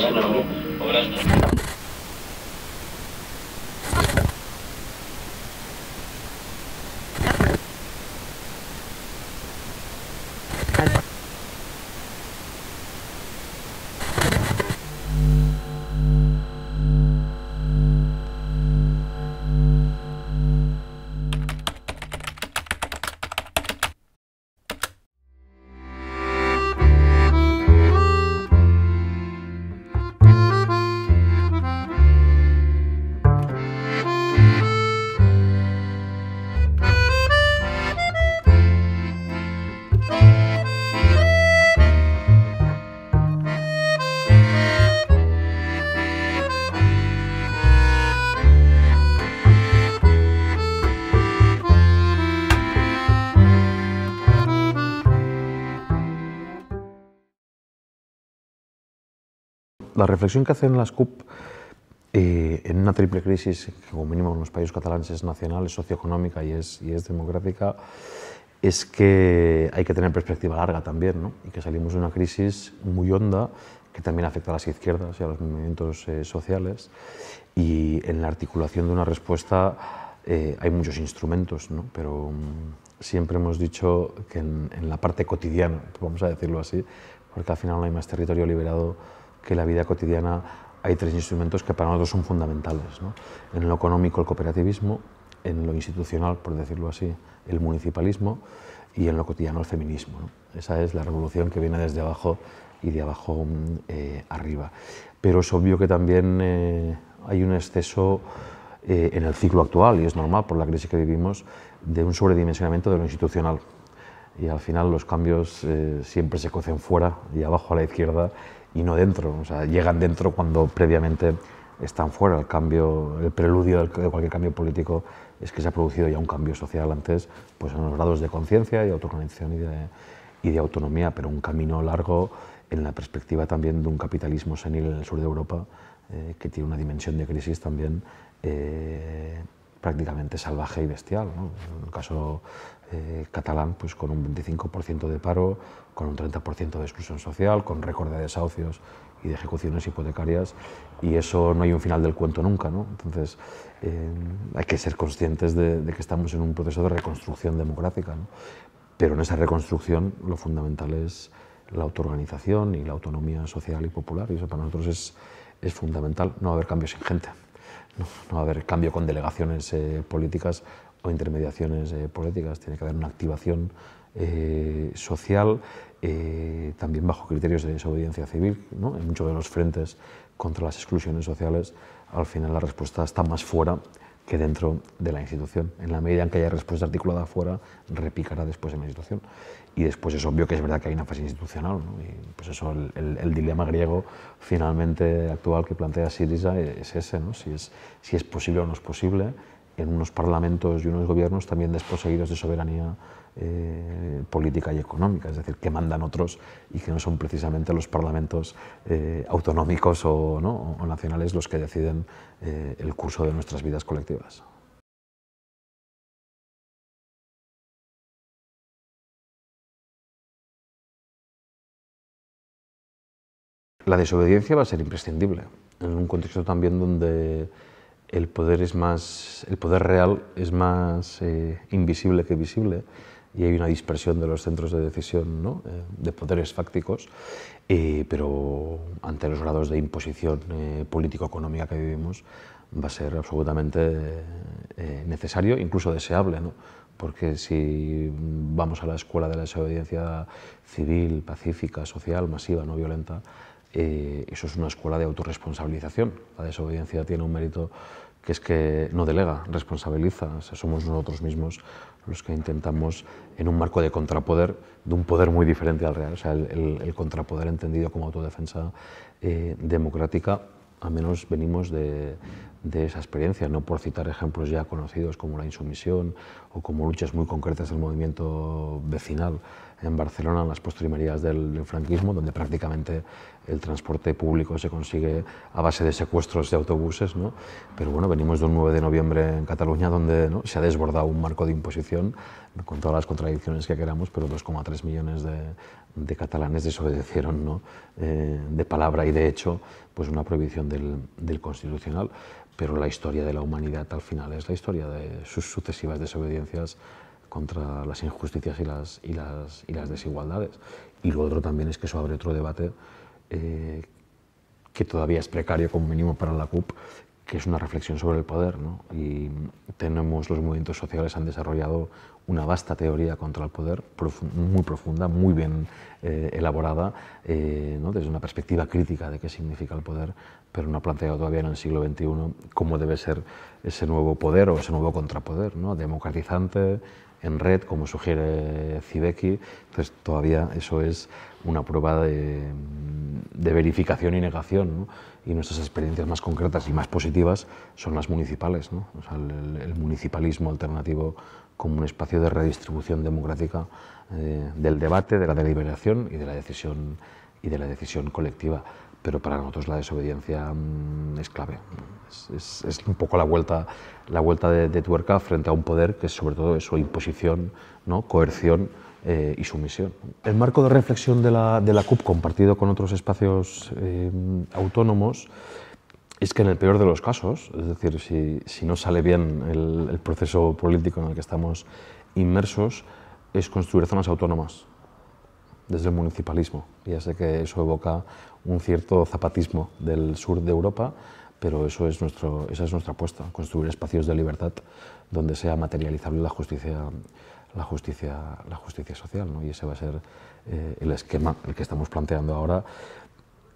Obras la reflexión que hacen las CUP eh, en una triple crisis, que como mínimo en los países catalanes es nacional, es socioeconómica y es, y es democrática, es que hay que tener perspectiva larga también, ¿no? y que salimos de una crisis muy honda que también afecta a las izquierdas y a los movimientos eh, sociales, y en la articulación de una respuesta eh, hay muchos instrumentos, ¿no? pero mm, siempre hemos dicho que en la parte cotidiana, vamos a decirlo así, porque al final no hay más territorio liberado que en la vida cotidiana hay tres instrumentos que para nosotros son fundamentales. ¿no? En lo económico, el cooperativismo, en lo institucional, por decirlo así, el municipalismo y en lo cotidiano, el feminismo. Esa es la revolución que viene desde abajo y de abajo mm, eh, arriba. Pero es obvio que también eh, hay un exceso eh, en el ciclo actual, y es normal por la crisis que vivimos, de un sobredimensionamiento de lo institucional. Y al final los cambios siempre se cocen fuera y abajo a la izquierda y no dentro. O sea, llegan dentro cuando previamente están fuera. El cambio, el preludio de cualquier cambio político es que se ha producido ya un cambio social antes, pues en los grados de conciencia y autoorganización y de, y de autonomía, pero un camino largo en la perspectiva también de un capitalismo senil en el sur de Europa eh, que tiene una dimensión de crisis también eh, prácticamente salvaje y bestial. En el caso eh, catalán, pues con un 25% de paro, con un 30% de exclusión social, con récord de desahucios y de ejecuciones hipotecarias, y eso no hay un final del cuento nunca. ¿no? Entonces, eh, hay que ser conscientes de, que estamos en un proceso de reconstrucción democrática, ¿no? pero en esa reconstrucción lo fundamental es la autoorganización y la autonomía social y popular, y eso para nosotros es, fundamental. No va a haber cambios sin gente, no, va a haber cambio con delegaciones eh, políticas o intermediaciones eh, políticas, tiene que haber una activación eh, social, eh, también bajo criterios de desobediencia civil, en muchos de los frentes contra las exclusiones sociales, al final la respuesta está más fuera que dentro de la institución. En la medida en que haya respuesta articulada fuera, repicará después en la institución. Y después es obvio que es verdad que hay una fase institucional. Y pues eso, el, dilema griego finalmente actual que plantea Sirisa es ese, ¿no? si, es, si es posible o no es posible en unos parlamentos y unos gobiernos también desposeídos de soberanía eh, política y económica, es decir, que mandan otros y que no son precisamente los parlamentos eh, autonómicos o, nacionales los que deciden eh, el curso de nuestras vidas colectivas. La desobediencia va a ser imprescindible en un contexto también donde el poder es más el poder real es más invisible que visible y hay una dispersión de los centros de decisión, eh, de poderes fácticos, eh, pero ante los grados de imposición eh, político-económica que vivimos va a ser absolutamente necesario, incluso deseable, ¿no? porque si vamos a la escuela de la desobediencia civil, pacífica, social, masiva, no violenta, eso es una escuela de autorresponsabilización. La desobediencia tiene un mérito que es que no delega, responsabiliza. somos nosotros mismos los que intentamos, en un marco de contrapoder, de un poder muy diferente al real, o sea, el, contrapoder entendido como autodefensa eh, democrática, a menos venimos de, de esa experiencia, no por citar ejemplos ya conocidos como la insumisión o como luchas muy concretas del movimiento vecinal en Barcelona en las postrimerías del, franquismo, donde prácticamente el transporte público se consigue a base de secuestros de autobuses. ¿no? Pero bueno, venimos de un 9 de noviembre en Cataluña donde ¿no? se ha desbordado un marco de imposición, con todas las contradicciones que queramos, pero 2,3 millones de, catalanes desobedecieron ¿no? Eh, de palabra y de hecho pues una prohibición del, del Constitucional. Pero la historia de la humanidad al final es la historia de sus sucesivas desobediencias contra las injusticias y las, las, y las desigualdades. Y lo otro también es que eso abre otro debate eh, que todavía es precario como mínimo para la CUP, que es una reflexión sobre el poder. Y tenemos, los movimientos sociales han desarrollado una vasta teoría contra el poder, muy profunda, muy bien eh, elaborada, eh, desde una perspectiva crítica de qué significa el poder, pero no ha planteado todavía en el siglo XXI cómo debe ser ese nuevo poder o ese nuevo contrapoder, ¿no? democratizante, en red, como sugiere cibeki Entonces, todavía eso es una prueba de, mm, verificación y negación. Y nuestras experiencias más concretas y más positivas son las municipales. el, municipalismo alternativo como un espacio de redistribución democrática eh, del debate, de la deliberación y de la decisión, y de la decisión colectiva pero para nosotros la desobediencia mm, es clave. Es, un poco la vuelta, la vuelta de, tuerca frente a un poder que sobre todo su imposición, ¿no? coerción eh, y sumisión. El marco de reflexión de la, de CUP, compartido con otros espacios eh, autónomos, es que en el peor de los casos, es decir, si, no sale bien el proceso político en el que estamos inmersos, es construir zonas autónomas desde el municipalismo. Ya sé que eso evoca un cierto zapatismo del sur de Europa, pero eso es nuestro, esa es nuestra apuesta, construir espacios de libertad donde sea materializable la justicia, la justicia, la justicia social. Y ese va a ser eh, el esquema, el que estamos planteando ahora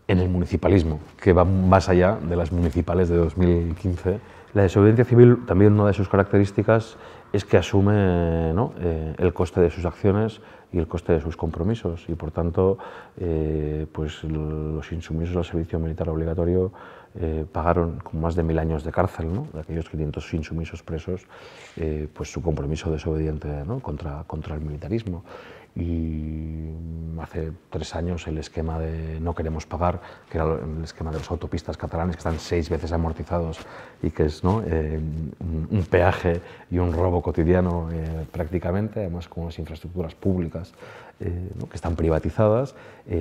en el municipalismo, que va más allá de las municipales de 2015. La desobediencia civil, también una de sus características es que asume eh, el coste de sus acciones, y el coste de sus compromisos. Y por tanto, eh, pues los insumisos al servicio militar obligatorio eh, pagaron con más de mil años de cárcel, ¿no? de aquellos 500 insumisos presos, eh, pues su compromiso desobediente ¿no? contra, contra el militarismo y hace tres años el esquema de no queremos pagar, que era el esquema de las autopistas catalanes que están seis veces amortizados y que es eh, un peaje y un robo cotidiano eh, prácticamente, además con las infraestructuras públicas eh, que están privatizadas,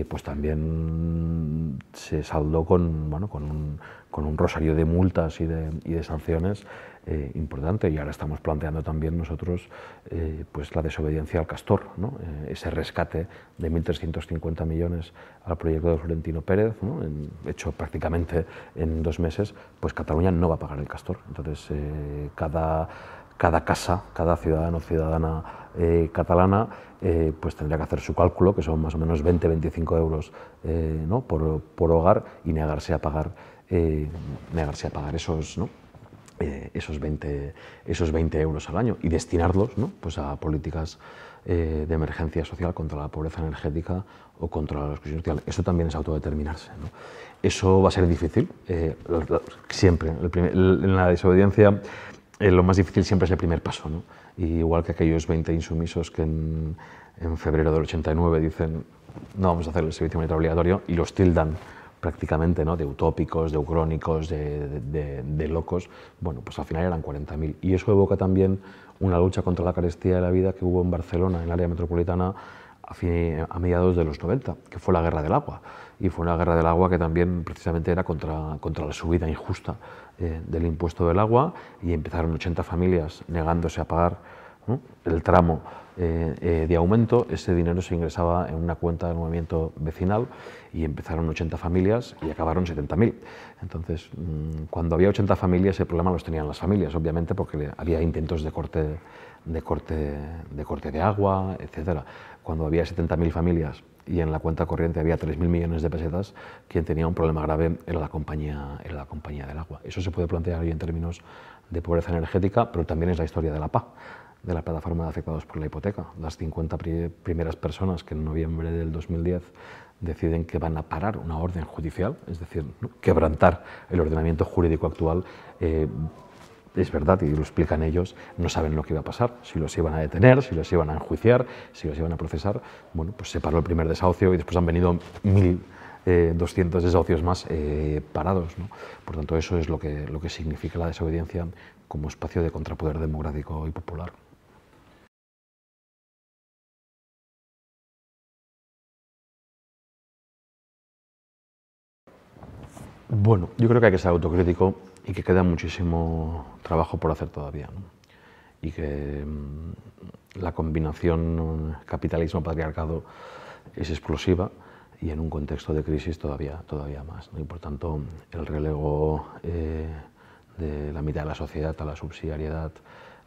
pues también se saldó con, un, rosario de multas y de sanciones eh, importante y ahora estamos planteando también nosotros eh, pues la desobediencia al castor, eh, ese rescate de 1.350 millones al proyecto de Florentino Pérez, hecho prácticamente en dos meses, pues Cataluña no va a pagar el castor. Entonces cada, cada casa, cada ciudadano o ciudadana catalana pues tendría que hacer su cálculo, que son más o menos 20-25 euros por, hogar, y negarse a pagar, negarse a pagar esos, eh, esos, 20, esos 20 euros al año y destinarlos pues a políticas eh, de emergencia social contra la pobreza energética o contra la exclusión social. Eso también es autodeterminarse. Eso va a ser difícil, eh, siempre. en la desobediencia lo más difícil siempre es el primer paso. igual que aquellos 20 insumisos que en, en febrero del 89 dicen no vamos a hacer el servicio militar obligatorio y los tildan prácticamente, ¿no? de utópicos, de ucrónicos, de, locos, bueno, pues al final eran 40.000. Y eso evoca también una lucha contra la carestía de la vida que hubo en Barcelona, en el área metropolitana, a, mediados de los 90, que fue la guerra del agua. Y fue una guerra del agua que también precisamente era contra, contra la subida injusta eh, del impuesto del agua y empezaron 80 familias negándose a pagar el tramo eh, eh, de aumento, ese dinero se ingresaba en una cuenta del movimiento vecinal y empezaron 80 familias y acabaron 70.000. Entonces, mm, cuando había 80 familias, el problema los tenían las familias, obviamente, porque había intentos de corte de corte de, corte de agua, etcétera. Cuando había 70.000 familias y en la cuenta corriente había 3.000 millones de pesetas, quien tenía un problema grave era la, compañía, era la compañía del agua. Eso se puede plantear hoy en términos de pobreza energética, pero también es la historia de la paz de la plataforma de afectados por la hipoteca. Las 50 primeras personas que en noviembre del 2010 deciden que van a parar una orden judicial, es decir, quebrantar el ordenamiento jurídico actual, eh, es verdad, y lo explican ellos, no saben lo que iba a pasar, si los iban a detener, si los iban a enjuiciar, si los iban a procesar. Bueno, pues se paró el primer desahucio y después han venido mil... Eh, desahucios más eh, parados. Por tanto, eso es lo que, lo que significa la desobediencia como espacio de contrapoder democrático y popular. Bueno, yo creo que hay que ser autocrítico y que queda muchísimo trabajo por hacer todavía. Y que mm, la combinación capitalismo-patriarcado es explosiva y en un contexto de crisis todavía, todavía más. Y por tanto, el relevo eh, de la mitad de la sociedad a la subsidiariedad,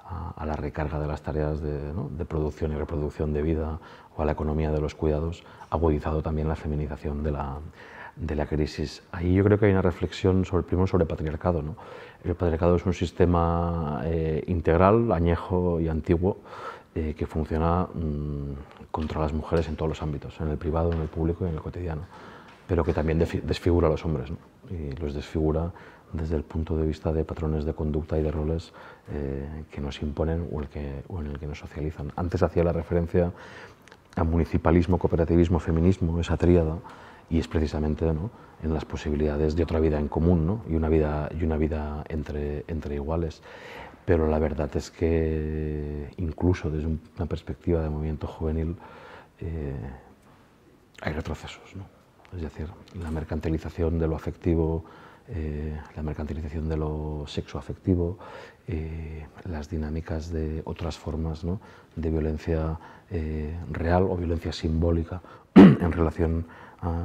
a, la recarga de las tareas de, producción y reproducción de vida o a la economía de los cuidados, ha agudizado también la feminización de la, de la crisis. Ahí yo creo que hay una reflexión sobre, sobre el patriarcado. ¿no? El patriarcado es un sistema eh, integral, añejo y antiguo eh, que funciona mm, contra las mujeres en todos los ámbitos, en el privado, en el público y en el cotidiano, pero que también desfigura a los hombres y los desfigura desde el punto de vista de patrones de conducta y de roles eh, que nos imponen o, el que, o en el que nos socializan. Antes hacía la referencia a municipalismo, cooperativismo, feminismo, esa tríada y es precisamente ¿no? en las posibilidades de otra vida en común ¿no? y una vida, y una vida entre, entre iguales. Pero la verdad es que incluso desde una perspectiva de movimiento juvenil eh, hay retrocesos. ¿no? Es decir, la mercantilización de lo afectivo, eh, la mercantilización de lo sexoafectivo, eh, las dinámicas de otras formas ¿no? de violencia eh, real o violencia simbólica en relación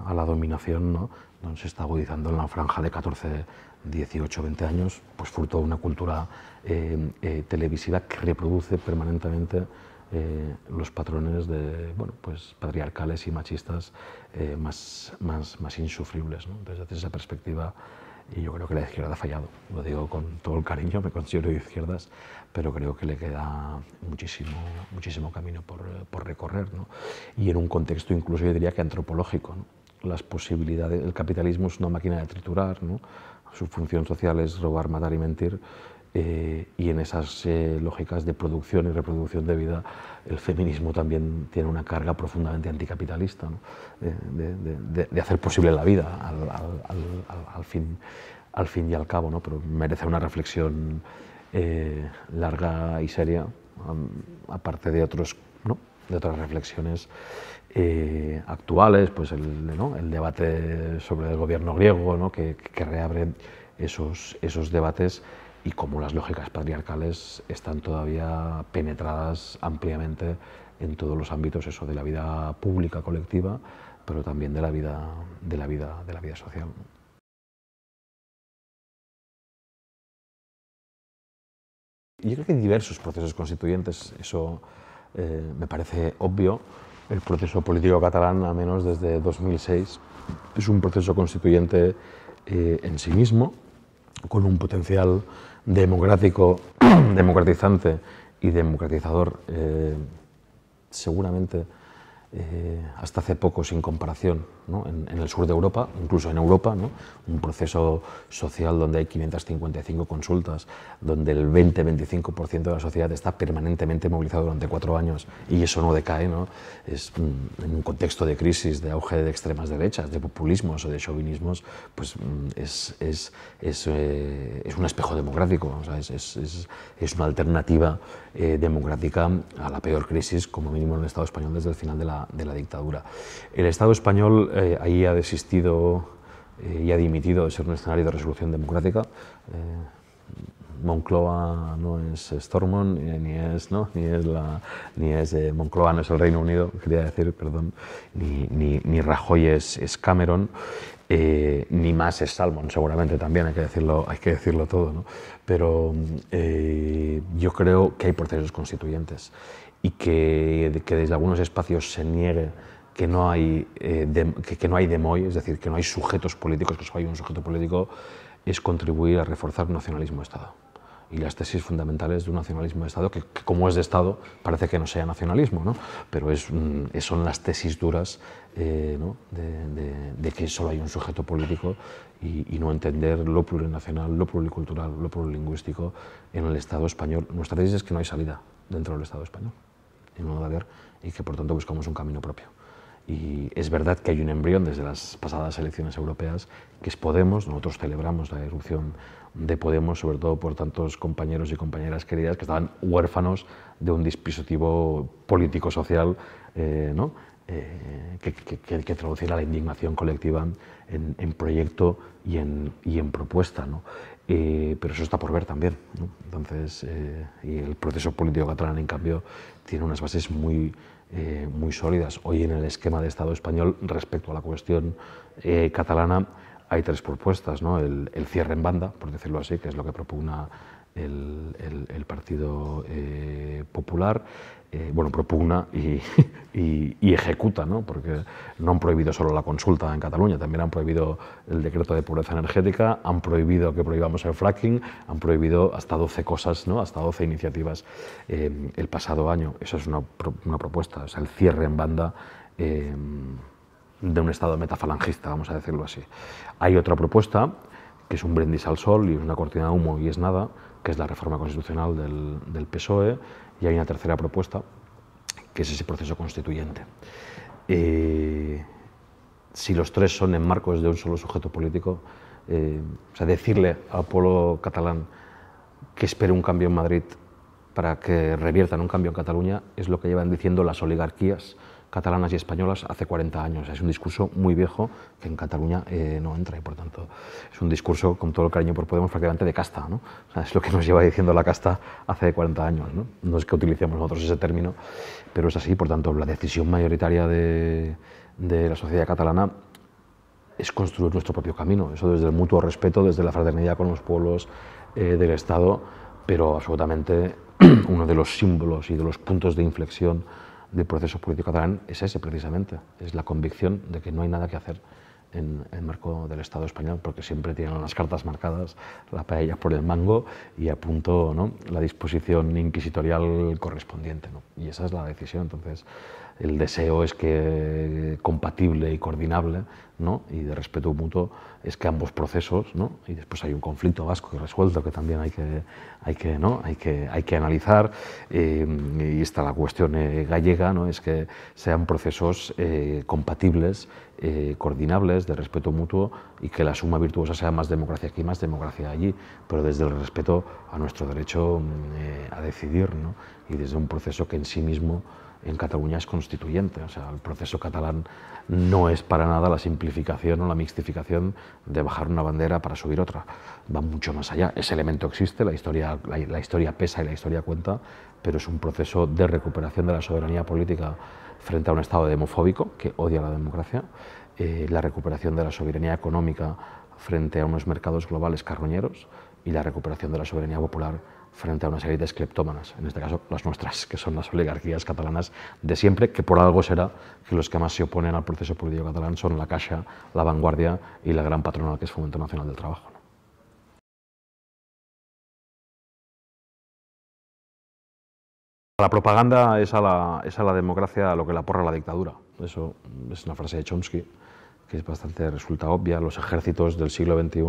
a, la dominación, ¿no? se está agudizando en la franja de 14, 18, 20 años, pues fruto de una cultura eh, eh, televisiva que reproduce permanentemente eh, los patrones de, bueno, pues, patriarcales y machistas más, insufribles. desde esa perspectiva, y yo creo que la izquierda ha fallado. Lo digo con todo el cariño, me considero de izquierdas, pero creo que le queda muchísimo, muchísimo camino por, por recorrer. ¿no? Y en un contexto incluso yo diría que antropológico. Las posibilidades, el capitalismo es una máquina de triturar, ¿no? su función social es robar, matar y mentir, eh, y en esas eh, lógicas de producción y reproducción de vida, el feminismo también tiene una carga profundamente anticapitalista, eh, de, hacer posible la vida al, fin, y al cabo, pero merece una reflexión larga y seria, aparte de, de otras reflexiones actuales, pues el, debate sobre el gobierno griego, que, reabre esos debates y como las lógicas patriarcales están todavía penetradas ampliamente en todos los ámbitos eso de la vida pública colectiva, pero también de la vida de de la vida social. Yo creo que hay diversos procesos constituyentes, eso eh, me parece obvio. El proceso político catalán, al menos desde 2006, es un proceso constituyente eh, en sí mismo, con un potencial democrático, democratizante y democratizador, eh, seguramente eh, hasta hace poco sin comparación en, el sur de Europa, incluso en Europa, un proceso social donde hay 555 consultas, donde el 20-25% de la sociedad está permanentemente movilizado durante cuatro años y eso no decae, ¿no? es mm, en un contexto de crisis, de auge de extremas derechas, de populismos o de chauvinismos, pues mm, eh, es, es, es, es un espejo democrático, es, una alternativa eh, democrática a la peor crisis, como mínimo en el Estado español desde el final de la, de la dictadura. El Estado español eh, eh, ahí ha desistido eh, y ha dimitido de ser un escenario de resolución democrática. Eh, Moncloa no es Stormont, ni es, ni es, ni es Moncloa no es el Reino Unido, quería decir, perdón, ni, Rajoy es, es Cameron, ni más es Salmon, seguramente también, hay que decirlo, hay que decirlo todo, Pero yo creo que hay procesos constituyentes y que, que desde algunos espacios se niegue que no hay, eh, que, no hay demoy, es decir, que no hay sujetos políticos, que solo hay un sujeto político, es contribuir a reforzar un nacionalismo de Estado. Y las tesis fundamentales de un nacionalismo de Estado, que, como es de Estado, parece que no sea nacionalismo, ¿no? pero es, mm, son las tesis duras eh, de, que solo hay un sujeto político y, no entender lo plurinacional, lo pluricultural, lo plurilingüístico en el Estado español. Nuestra tesis es que no hay salida dentro del Estado español, en un lugar y que por tanto buscamos un camino propio. Y es verdad que hay un embrión desde las pasadas elecciones europeas, que es Podemos. Nosotros celebramos la erupción de Podemos, sobre todo por tantos compañeros y compañeras queridas que estaban huérfanos de un dispositivo político-social eh, eh, que, que, la indignación colectiva en, proyecto y en, en propuesta. Eh, pero eso está por ver también. Entonces, y el proceso político catalán, en cambio, tiene unas bases muy eh, muy sólidas. Hoy en el esquema de Estado español respecto a la cuestión eh, catalana hay tres propuestas, ¿no? el, cierre en banda, por decirlo así, que es lo que propugna el, el, Partido eh, Popular, eh, bueno, propugna y, ejecuta, ¿no? porque no han prohibido solo la consulta en Cataluña, también han prohibido el decreto de pobreza energética, han prohibido que prohibamos el fracking, han prohibido hasta 12 cosas, ¿no? hasta 12 iniciativas eh, el pasado año. Eso es una, propuesta, o sea, el cierre en banda. Eh, de un estado metafalangista, vamos a decirlo así. Hay otra propuesta, que es un brindis al sol y una cortina de humo y es nada, que es la reforma constitucional del, del PSOE, y hay una tercera propuesta, que es ese proceso constituyente. Eh, si los tres son en marcos de un solo sujeto político, eh, o sea, decirle al pueblo catalán que espere un cambio en Madrid para que reviertan un cambio en Cataluña es lo que llevan diciendo las oligarquías catalanas y españolas hace 40 años. Es un discurso muy viejo que en Cataluña eh, no entra y, por tanto, es un discurso, con todo el cariño por Podemos, prácticamente de casta. ¿no? es lo que nos lleva diciendo la casta hace 40 años. No, es que utilicemos nosotros ese término, pero es así. Por tanto, la decisión mayoritaria de, la sociedad catalana es construir nuestro propio camino. Eso desde el mutuo respeto, desde la fraternidad con los pueblos eh, del Estado, pero absolutamente uno de los símbolos y de los puntos de inflexión del proceso político catalán es ese precisamente, es la convicción de que no hay nada que hacer en el marco del Estado español, porque siempre tienen las cartas marcadas, la paella por el mango y a punto ¿no? la disposición inquisitorial correspondiente. ¿no? Y esa es la decisión. Entonces, el deseo es que compatible y coordinable ¿no? y de respeto mutuo es que ambos procesos ¿no? y después hay un conflicto vasco y resuelto que también hay que, hay que, ¿no? hay que, hay que analizar eh, y está la cuestión eh, gallega ¿no? es que sean procesos eh, compatibles coordinables de respeto mutuo y que la suma virtuosa sea más democracia aquí más democracia allí pero desde el respeto a nuestro derecho mm, a decidir y desde un proceso que en sí mismo en Cataluña es constituyente. O sea, el proceso catalán no es para nada la simplificación o la mixtificación de bajar una bandera para subir otra. Va mucho más allá. Ese elemento existe, la historia, la, historia pesa y la historia cuenta, pero es un proceso de recuperación de la soberanía política frente a un Estado demofóbico que odia la democracia, eh, la recuperación de la soberanía económica frente a unos mercados globales carroñeros y la recuperación de la soberanía popular frente a una serie de escleptómanas, en este caso las nuestras, que son las oligarquías catalanas de siempre, que por algo será que los que más se oponen al proceso político catalán son la Caixa, la Vanguardia y la gran patronal que es Fomento Nacional del Trabajo. La propaganda es a la, es a la democracia lo que la porra la dictadura. Eso es una frase de Chomsky que es bastante resulta obvia. Los ejércitos del siglo XXI,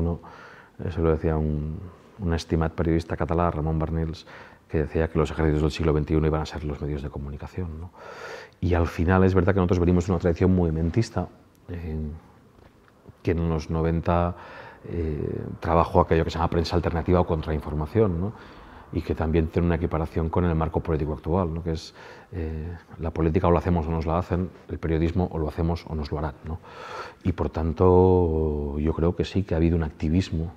eso lo decía un, un estimado periodista catalán, Ramón Barnils, que decía que los ejércitos del siglo XXI iban a ser los medios de comunicación. Y al final es verdad que nosotros venimos de una tradición movimentista, eh, que en los 90 eh, trabajó aquello que se llama prensa alternativa o contrainformación, y que también tiene una equiparación con el marco político actual, que es eh, la política o la hacemos o nos la hacen, el periodismo o lo hacemos o nos lo harán. Y por tanto yo creo que sí que ha habido un activismo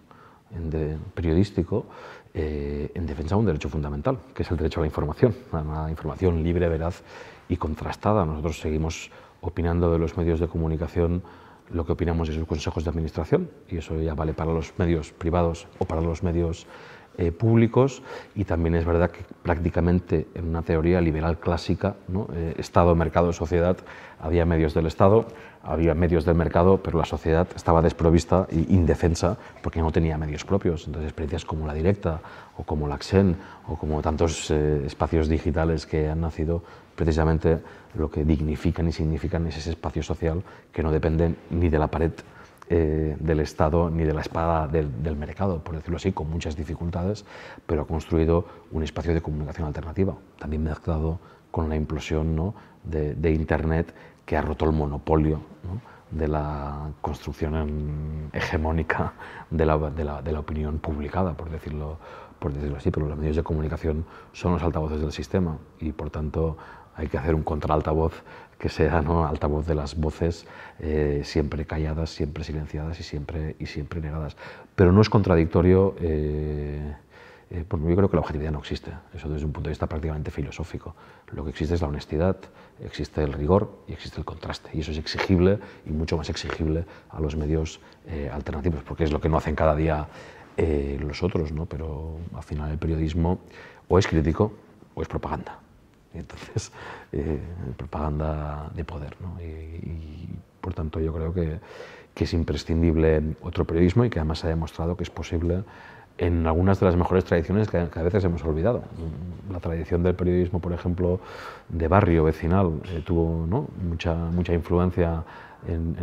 periodístico eh, en defensa de un derecho fundamental, que es el derecho a la información, a una información libre, veraz y contrastada. Nosotros seguimos opinando de los medios de comunicación lo que opinamos de sus consejos de administración, y eso ya vale para los medios privados o para los medios eh, públicos y también es verdad que prácticamente en una teoría liberal clásica, eh, Estado, mercado, sociedad, había medios del Estado, había medios del mercado, pero la sociedad estaba desprovista e indefensa porque no tenía medios propios. Entonces, experiencias como la directa o como la Xen o como tantos eh, espacios digitales que han nacido, precisamente lo que dignifican y significan es ese espacio social que no depende ni de la pared eh, del Estado ni de la espada del, mercado, por decirlo así, con muchas dificultades, pero ha construido un espacio de comunicación alternativa, también mezclado con la implosión ¿no? de, de Internet que ha roto el monopolio de la construcción hegemónica de la, opinión publicada, por decirlo, por decirlo así, pero los medios de comunicación son los altavoces del sistema y por tanto hay que hacer un contraaltavoz que sea ¿no? altavoz de las voces eh, siempre calladas, siempre silenciadas y siempre, y siempre negadas. Pero no es contradictorio. Eh, eh, pues yo creo que la objetividad no existe, eso desde un punto de vista prácticamente filosófico. Lo que existe es la honestidad, existe el rigor y existe el contraste. Y eso es exigible y mucho más exigible a los medios eh, alternativos, porque es lo que no hacen cada día eh, los otros, ¿no? pero al final el periodismo o es crítico o es propaganda. entonces, propaganda de poder. ¿no? Y, por tanto, yo creo que, que es imprescindible otro periodismo y que además se ha demostrado que es posible en algunas de las mejores tradiciones que, a veces hemos olvidado. La tradición del periodismo, por ejemplo, de barrio, vecinal, eh, tuvo mucha, mucha influencia en,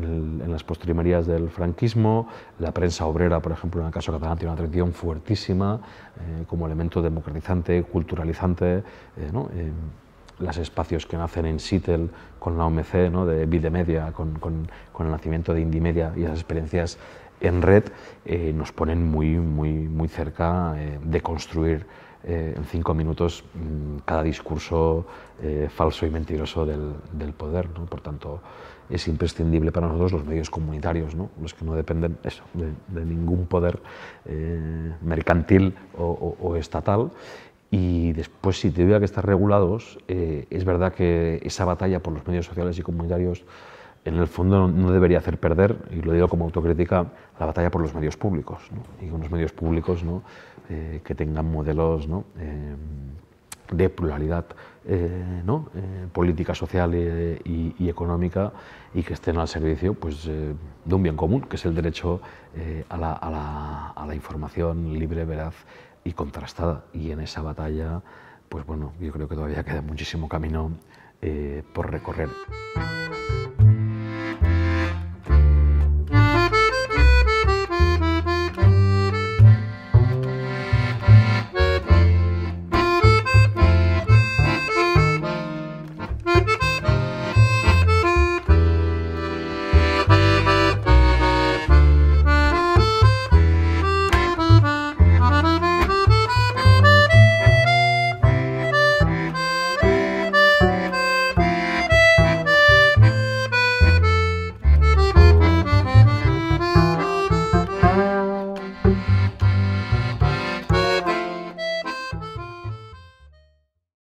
las postrimerías del franquismo, la prensa obrera, por ejemplo, en el caso catalán, tiene una tradición fuertísima eh, como elemento democratizante, culturalizante, eh, los espacios que nacen en Seattle con la OMC, ¿no? de Videmedia, con, con, el nacimiento de Indimedia y las experiencias en red eh, nos ponen muy, muy, muy cerca eh, de construir eh, en cinco minutos mm, cada discurso falso y mentiroso del, poder. Por tanto, es imprescindible para nosotros los medios comunitarios, los que no dependen de, ningún poder mercantil o, estatal. Y después, si tuviera que estar regulados, es verdad que esa batalla por los medios sociales y comunitarios en el fondo no debería hacer perder, y lo digo como autocrítica, la batalla por los medios públicos, y unos medios públicos eh, que tengan modelos eh, de pluralidad eh, política, social y, económica y que estén al servicio pues, de un bien común, que es el derecho a la, información libre, veraz y contrastada. Y en esa batalla, pues bueno, yo creo que todavía queda muchísimo camino por recorrer.